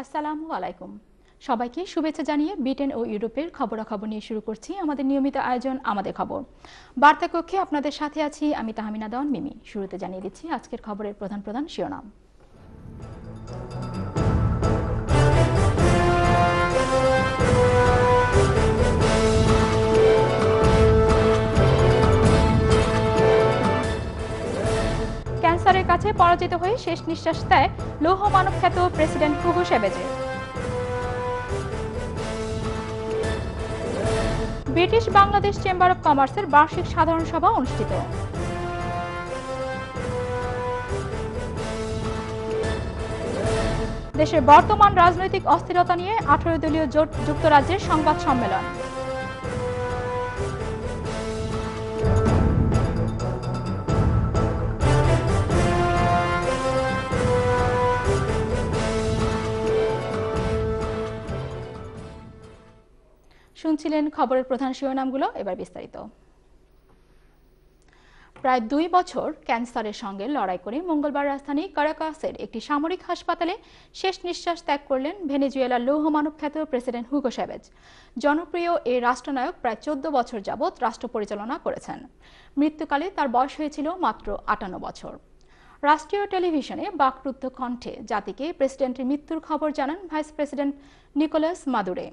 আসসালামু আলাইকুম সবাইকে শুভেচ্ছা জানিয়ে ব্রিটেন ও ইউরোপের খবরাখবর নিয়ে শুরু করছি আমাদের নিয়মিত আয়োজন আমাদের খবর বার্তা কক্ষে আপনাদের সাথে আছি আমি তাহমিনা দন মিমি শুরুতে জানিয়ে দিচ্ছি আজকের খবরের প্রধান প্রধান শিরোনাম পরাজিত হয়ে শেষ নিঃশ্বাস দেয় লৌহ মানব খ্যাত প্রেসিডেন্ট হুগো সেবেজে ব্রিটিশ বাংলাদেশ চেম্বার অব কমার্সের বার্ষিক সাধারণ সভা অনুষ্ঠিত দেশের বর্তমান রাজনৈতিক অস্থিরতা নিয়ে আঠারো দলীয় জোট যুক্তরাজ্যের সংবাদ সম্মেলন শুনছিলেন খবরের প্রধান শিরোনামগুলো এবার বিস্তারিত প্রায় দুই বছর ক্যান্সারের সঙ্গে লড়াই করে মঙ্গলবার রাজধানী কারাকাসের একটি সামরিক হাসপাতালে শেষ নিঃশ্বাস ত্যাগ করলেন ভেনেজুয়েলার লৌহ মানব খ্যাত প্রেসিডেন্ট হুগো সাবেজ জনপ্রিয় এই রাষ্ট্রনায়ক প্রায় চোদ্দ বছর যাবৎ রাষ্ট্র পরিচালনা করেছেন মৃত্যুকালে তার বয়স হয়েছিল মাত্র আটান্ন বছর রাষ্ট্রীয় টেলিভিশনে বাকরুদ্ধ কণ্ঠে জাতিকে প্রেসিডেন্টের মৃত্যুর খবর জানান ভাইস প্রেসিডেন্ট নিকোলাস মাদুরে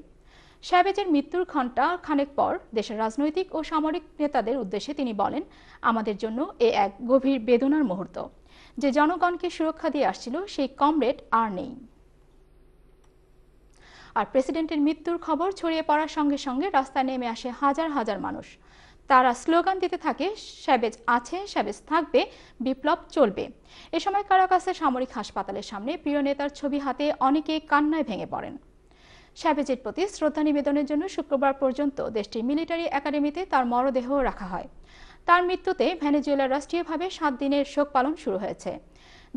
সাবেজের মৃত্যুর ঘণ্টা খানেক পর দেশের রাজনৈতিক ও সামরিক নেতাদের উদ্দেশ্যে তিনি বলেন আমাদের জন্য এ এক গভীর বেদনার মুহূর্ত যে জনগণকে সুরক্ষা দিয়ে আসছিল সেই কমরেড আর নেই আর প্রেসিডেন্টের মৃত্যুর খবর ছড়িয়ে পড়ার সঙ্গে সঙ্গে রাস্তায় নেমে আসে হাজার হাজার মানুষ তারা স্লোগান দিতে থাকে স্যাবেজ আছে স্যাবেজ থাকবে বিপ্লব চলবে এ সময় কারাকাসের সামরিক হাসপাতালের সামনে প্রিয় নেতার ছবি হাতে অনেকে কান্নায় ভেঙে পড়েন সাবেজির প্রতি শ্রদ্ধা নিবেদনের জন্য শুক্রবার পর্যন্ত দেশটির মিলিটারি একাডেমিতে তার মরদেহ রাখা হয় তার মৃত্যুতে ভেনেজুয়েলা রাষ্ট্রীয়ভাবে সাত দিনের শোক পালন শুরু হয়েছে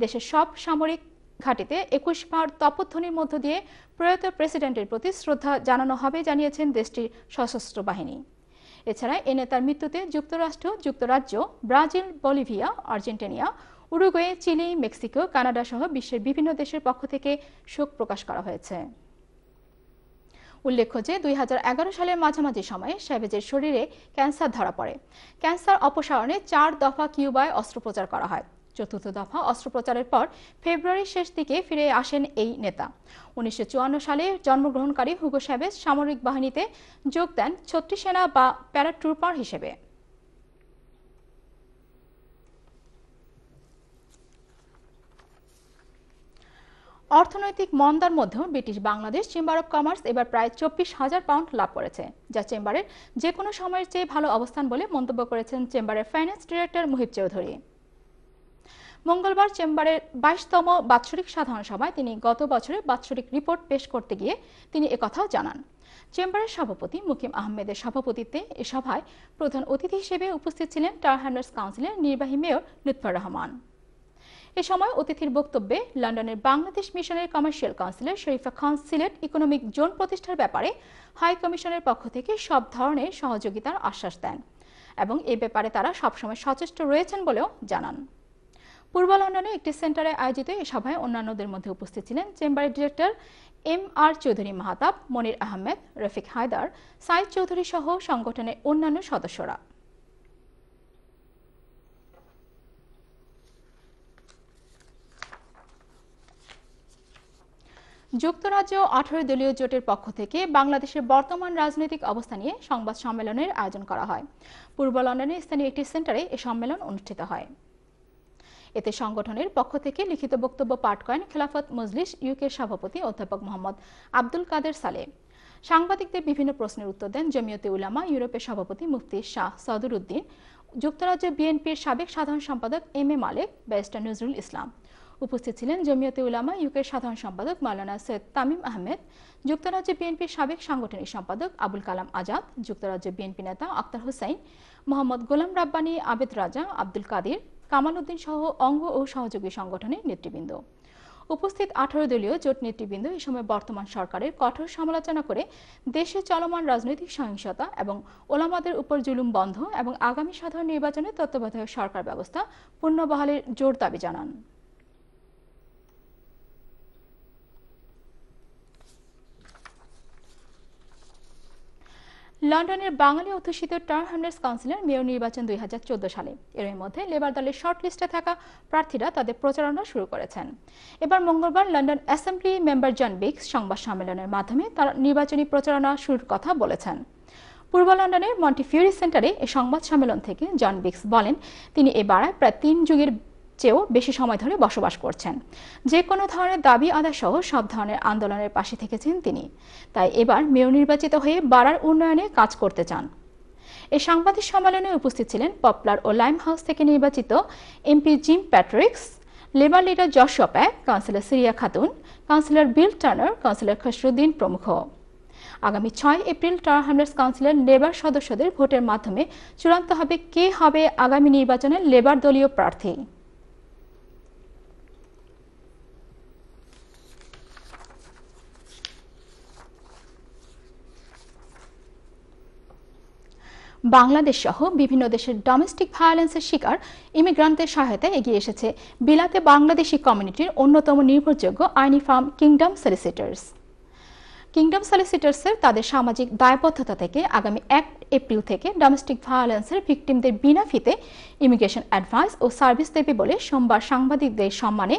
দেশের সব সামরিক ঘাটিতে একুশ পার তপধ্বনির মধ্য দিয়ে প্রয়াত প্রেসিডেন্টের প্রতি শ্রদ্ধা জানানো হবে জানিয়েছেন দেশটির সশস্ত্র বাহিনী এছাড়া এ নেতার মৃত্যুতে যুক্তরাষ্ট্র যুক্তরাজ্য Brazil Bolivia Argentina Uruguay Chile Mexico Canada সহ বিশ্বের বিভিন্ন দেশের পক্ষ থেকে শোক প্রকাশ করা হয়েছে উল্লেখ্য যে দুই সালের মাঝামাঝি সময়ে স্যাভেজের শরীরে ক্যান্সার ধরা পড়ে ক্যান্সার অপসারণে চার দফা কিউবায় অস্ত্রোপচার করা হয় চতুর্থ দফা অস্ত্রোপচারের পর ফেব্রুয়ারির শেষ দিকে ফিরে আসেন এই নেতা উনিশশো সালে জন্মগ্রহণকারী হুগো স্যাভেজ সামরিক বাহিনীতে যোগ দেন ছত্রিশ সেনা বা প্যারাট্রুপার হিসেবে অর্থনৈতিক মন্দার মধ্যেও British Bangladesh chamber of commerce এবার প্রায় চব্বিশ হাজার পাউন্ড লাভ করেছে যা চেম্বারের যে কোনো সময়ের চেয়ে ভালো অবস্থান বলে মন্তব্য করেছেন চেম্বারের ফাইন্যান্স ডিরেক্টর মুহিব চৌধুরী মঙ্গলবার চেম্বারের বাইশতম বাৎসরিক সাধারণ সভায় তিনি গত বছরে বাৎসরিক রিপোর্ট পেশ করতে গিয়ে তিনি একথাও জানান চেম্বারের সভাপতি মুকিম আহমেদের সভাপতিত্বে এ সভায় প্রধান অতিথি হিসেবে উপস্থিত ছিলেন টার হ্যান্ডার্স কাউন্সিলের নির্বাহী মেয়র লুৎফর রহমান এ সময় অতিথির বক্তব্যে লন্ডনের বাংলাদেশ মিশনের commercial councillor Sharifa Khan Sylhet economic zone প্রতিষ্ঠার ব্যাপারে হাই কমিশনের পক্ষ থেকে সব ধরনের সহযোগিতার আশ্বাস দেন এবং এ ব্যাপারে তারা সবসময় সচেষ্ট রয়েছেন বলেও জানান পূর্ব লন্ডনে একটি সেন্টারে আয়োজিত এই সভায় অন্যান্যদের মধ্যে উপস্থিত ছিলেন চেম্বারের director M R Chowdhury Mahtab Monir Ahmed Rafiq Haider Sayeed Chowdhury সহ সংগঠনের অন্যান্য সদস্যরা যুক্তরাজ্য আঠারো দলীয় জোটের পক্ষ থেকে বাংলাদেশের বর্তমান রাজনৈতিক অবস্থা নিয়ে সংবাদ সম্মেলনের আয়োজন করা হয় পূর্ব লন্ডনের স্থানীয় একটি সেন্টারে এ সম্মেলন অনুষ্ঠিত হয় এতে সংগঠনের পক্ষ থেকে লিখিত বক্তব্য পাঠ করেন খেলাফত মজলিস ইউকের সভাপতি অধ্যাপক মোহাম্মদ আব্দুল কাদের সালে সাংবাদিকদের বিভিন্ন প্রশ্নের উত্তর দেন জমিয়তে উলামা ইউরোপের সভাপতি মুফতি শাহ সদর উদ্দিন যুক্তরাজ্য বিএনপির সাবেক সাধারণ সম্পাদক M A Malek barrister Nazrul Islam উপস্থিত ছিলেন জমিয়তে উলামা ইউকের সাধারণ সম্পাদক মাওলানা সৈয়দ তামিম আহমেদ যুক্তরাজ্যে বিএনপির সাবেক সাংগঠনিক সম্পাদক আবুল কালাম আজাদ যুক্তরাজ্য বিএনপি নেতা আক্তার হুসাইন মোহাম্মদ গোলাম রাব্বানি আবেদ রাজা আব্দুল কাদির কামাল উদ্দিন সহ অঙ্গ ও সহযোগী সংগঠনের নেতৃবৃন্দ উপস্থিত আঠারো দলীয় জোট নেতৃবৃন্দ এ সময় বর্তমান সরকারের কঠোর সমালোচনা করে দেশে চলমান রাজনৈতিক সহিংসতা এবং ওলামাদের উপর জুলুম বন্ধ এবং আগামী সাধারণ নির্বাচনে তত্ত্বাবধায়ক সরকার ব্যবস্থা পুনর্বহালের জোর দাবি জানান লন্ডনের বাঙালি অধ্যুষিত টার্ম হ্যামলেটস কাউন্সিলের মেয়র নির্বাচন দুই সালে এর মধ্যে লেবার দলের শর্ট লিস্টে থাকা প্রার্থীরা তাদের প্রচারণা শুরু করেছেন এবার মঙ্গলবার London assembly member John Biggs সংবাদ সম্মেলনের মাধ্যমে তার নির্বাচনী প্রচারণা শুরুর কথা বলেছেন পূর্ব লন্ডনের মন্টিফিউরি সেন্টারে এ সংবাদ সম্মেলন থেকে জন বিক্স বলেন তিনি এবার প্রায় তিন যুগের চেয়েও বেশি সময় ধরে বসবাস করছেন যে কোনো ধরনের দাবি সহ সব ধরনের আন্দোলনের পাশে থেকেছেন তিনি তাই এবার মেয়র নির্বাচিত হয়ে বাড়ার উন্নয়নে কাজ করতে চান এ সাংবাদিক সম্মেলনে উপস্থিত ছিলেন পপলার ও লাইম হাউস থেকে নির্বাচিত MP Jim Patrick labour leader Josh অপ্যাক councillor Shiria Khatun councillor Bill Turner councillor Khasruddin প্রমুখ আগামী ছয় এপ্রিল টাওয়ার হ্যামলেটস কাউন্সিলের লেবার সদস্যদের ভোটের মাধ্যমে চূড়ান্ত হবে কে হবে আগামী নির্বাচনের লেবার দলীয় প্রার্থী বাংলাদেশ সহ বিভিন্ন দেশের ডোমেস্টিক ভায়োলেন্সের শিকার ইমিগ্রান্টদের সহায়তায় এগিয়ে এসেছে বিলাতে বাংলাদেশি কমিউনিটির অন্যতম নির্ভরযোগ্য আইনি ফার্ম কিংডম সলিসিটার্স কিংডম সলিসিটার্সের তাদের সামাজিক দায়বদ্ধতা থেকে আগামী এক এপ্রিল থেকে ডোমেস্টিক ভায়োলেন্সের ভিকটিমদের বিনা ফিতে ইমিগ্রেশন অ্যাডভাইস ও সার্ভিস দেবে বলে সোমবার সাংবাদিকদের সম্মানে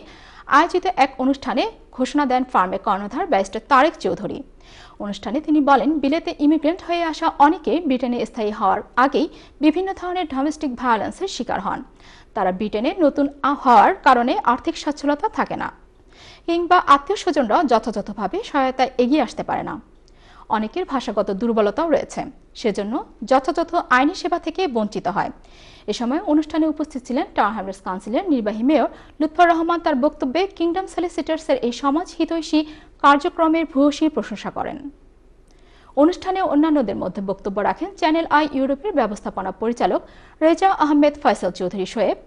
আয়োজিত এক অনুষ্ঠানে ঘোষণা দেন ফার্মে কর্ণধার ব্যারিস্টার তারেক চৌধুরী অনুষ্ঠানে তিনি বলেন বিলেতে ইমিগ্রেন্ট হয়ে আসা অনেকে ব্রিটেনে স্থায়ী হওয়ার আগেই বিভিন্ন ধরনের ডোমেস্টিক ভায়োলেন্সের শিকার হন তারা ব্রিটেনে নতুন হওয়ার কারণে আর্থিক সচ্ছলতা থাকে না কিংবা আত্মীয় স্বজনরা যথাযথভাবে সহায়তায় এগিয়ে আসতে পারে না অনেকের ভাষাগত দুর্বলতাও রয়েছে সেজন্য যথাযথ আইনি সেবা থেকে বঞ্চিত হয় এ সময় অনুষ্ঠানে উপস্থিত ছিলেন টাওয়ার হ্যামলেটস কাউন্সিলের নির্বাহী মেয়র লুৎফর রহমান তার বক্তব্যে কিংডম সলিসিটার্সের এই সমাজ হিতৈষী কার্যক্রমের ভূয়সী প্রশংসা করেন অনুষ্ঠানে অন্যান্যদের মধ্যে বক্তব্য রাখেন চ্যানেল আই ইউরোপের ব্যবস্থাপনা পরিচালক রেজা আহমেদ ফয়সাল চৌধুরী সোয়েব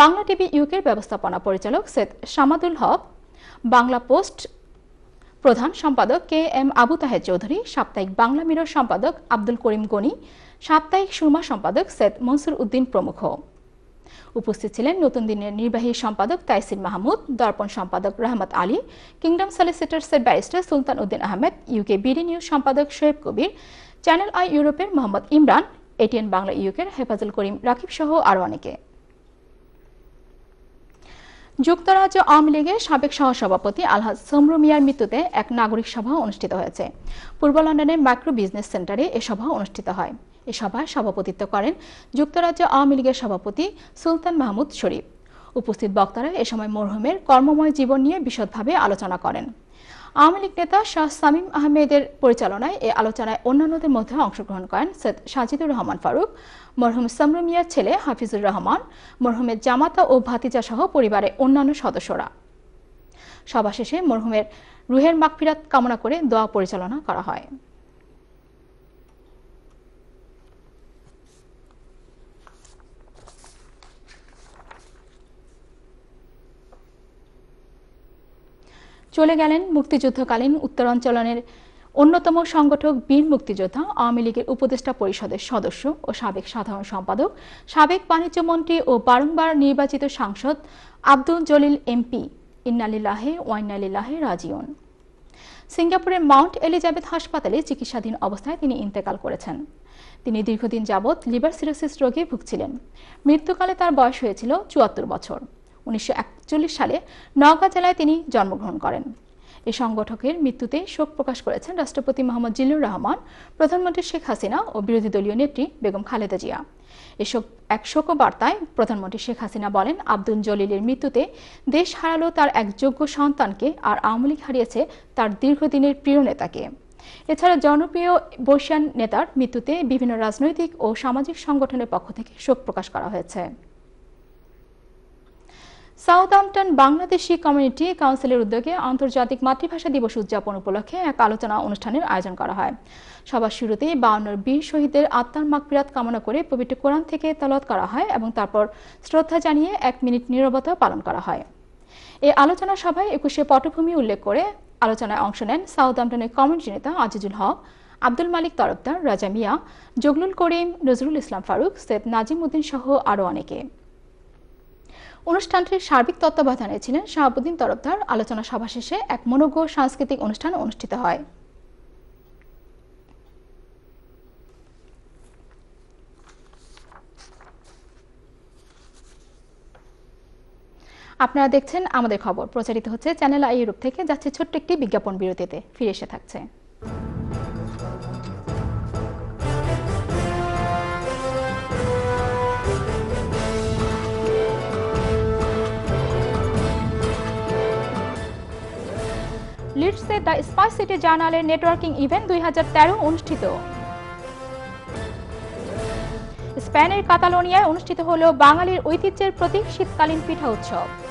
বাংলা টিভি ইউকের ব্যবস্থাপনা পরিচালক সৈয়দ শামাদুল হক বাংলা পোস্ট প্রধান সম্পাদক কে এম আবু তাহের চৌধুরী সাপ্তাহিক বাংলা মিরর সম্পাদক আব্দুল করিম গনি সাপ্তাহিক সুরমা সম্পাদক সৈয়দ মনসুর উদ্দিন প্রমুখ উপস্থিত ছিলেন নতুন দিনের নির্বাহী সম্পাদক তাইসিন মাহমুদ দর্পণ সম্পাদক রহমত আলী কিংডম সলিসিটার্সের barrister Sultan Uddin Ahmed UK BD News সম্পাদক শোয়েব কবির চ্যানেল আই ইউরোপের মোহাম্মদ ইমরান এটিএন বাংলা ইউকের হেফাজুল করিম রাকিব সহ আরও অনেকে যুক্তরাজ্য আওয়ামী লীগের সাবেক সহসভাপতি আলহাজ সমরু মিয়ার মৃত্যুতে এক নাগরিক সভা অনুষ্ঠিত হয়েছে পূর্ব লন্ডনের মাইক্রো বিজনেস সেন্টারে এ সভা অনুষ্ঠিত হয় এ সভায় সভাপতিত্ব করেন যুক্তরাজ্য আওয়ামী লীগের সভাপতি সুলতান মাহমুদ শরীফ উপস্থিত বক্তারা এ সময় মরহুমের কর্মময় জীবন নিয়ে বিশদভাবে আলোচনা করেন আওয়ামী লীগ নেতা শাহ সামিম আহমেদের পরিচালনায় এ আলোচনায় অন্যান্যদের মধ্যে অংশগ্রহণ করেন সৈয়দ সাজিদুর রহমান ফারুক মরহুম সামরুমিয়ার ছেলে হাফিজুর রহমান মরহুমের জামাতা ও ভাতিজা সহ পরিবারের অন্যান্য সদস্যরা সভা শেষে মরহুমের রুহের মাগফিরাত কামনা করে দোয়া পরিচালনা করা হয় চলে গেলেন মুক্তিযুদ্ধকালীন উত্তরাঞ্চলের অন্যতম সংগঠক বীর মুক্তিযোদ্ধা আওয়ামী লীগের উপদেষ্টা পরিষদের সদস্য ও সাবেক সাধারণ সম্পাদক সাবেক বাণিজ্য মন্ত্রী ও বারংবার নির্বাচিত সাংসদ আব্দুল জলিল এমপি ইন্নালিল্লাহে ওয়াইনালিল্লাহে রাজিউন সিঙ্গাপুরের মাউন্ট এলিজাবেথ হাসপাতালে চিকিৎসাধীন অবস্থায় তিনি ইন্তেকাল করেছেন তিনি দীর্ঘদিন যাবৎ লিভার সিরোসিস রোগে ভুগছিলেন মৃত্যুকালে তার বয়স হয়েছিল চুয়াত্তর বছর উনিশশো সালে নওগাঁ জেলায় তিনি জন্মগ্রহণ করেন এ সংগঠকের মৃত্যুতে শোক প্রকাশ করেছেন রাষ্ট্রপতি মোহাম্মদ জিল্লুর রহমান প্রধানমন্ত্রী শেখ হাসিনা ও বিরোধী দলীয় নেত্রী বেগম খালেদা জিয়া এসব এক শোক বার্তায় প্রধানমন্ত্রী শেখ হাসিনা বলেন আব্দুল জলিলের মৃত্যুতে দেশ হারালো তার এক যোগ্য সন্তানকে আর আওয়ামী লীগ হারিয়েছে তার দীর্ঘদিনের প্রিয় নেতাকে এছাড়া জনপ্রিয় বৈশিয়ান নেতার মৃত্যুতে বিভিন্ন রাজনৈতিক ও সামাজিক সংগঠনের পক্ষ থেকে শোক প্রকাশ করা হয়েছে সাউথহ্যাম্পটন বাংলাদেশি কমিউনিটি কাউন্সিলের উদ্যোগে আন্তর্জাতিক মাতৃভাষা দিবস উদযাপন উপলক্ষে এক আলোচনা অনুষ্ঠানের আয়োজন করা হয় সবার শুরুতেই বাউন্নর বীর শহীদের আত্মার মাগফিরাত কামনা করে পবিত্র কোরআন থেকে তলত করা হয় এবং তারপর শ্রদ্ধা জানিয়ে এক মিনিট নীরবতা পালন করা হয় এই আলোচনা সভায় একুশে পটভূমি উল্লেখ করে আলোচনায় অংশ নেন সাউথহ্যাম্পটনের কমিউনিটি নেতা আজিজুল হক আব্দুল মালিক তরফদার রাজা মিয়া জগলুল করিম নজরুল ইসলাম ফারুক সৈয়দ নাজিম উদ্দিন সহ আরও অনেকে অনুষ্ঠানটির সার্বিক তত্ত্বাবধানে ছিলেন শাহাবুদ্দিন তরফদার আলোচনা সভা শেষে এক মনোজ্ঞ সাংস্কৃতিক অনুষ্ঠান অনুষ্ঠিত হয় আপনারা দেখছেন আমাদের খবর প্রচারিত হচ্ছে চ্যানেল আই ইউরোপ থেকে যাচ্ছে ছোট্ট একটি বিজ্ঞাপন বিরতিতে ফিরে এসে থাকছে লিডসে দ্য স্পাইস সিটি জার্নালের নেটওয়ার্কিং ইভেন্ট দুই অনুষ্ঠিত স্পেনের কাতালোনিয়ায় অনুষ্ঠিত হল বাঙালির ঐতিহ্যের প্রতীক শীতকালীন পিঠা উৎসব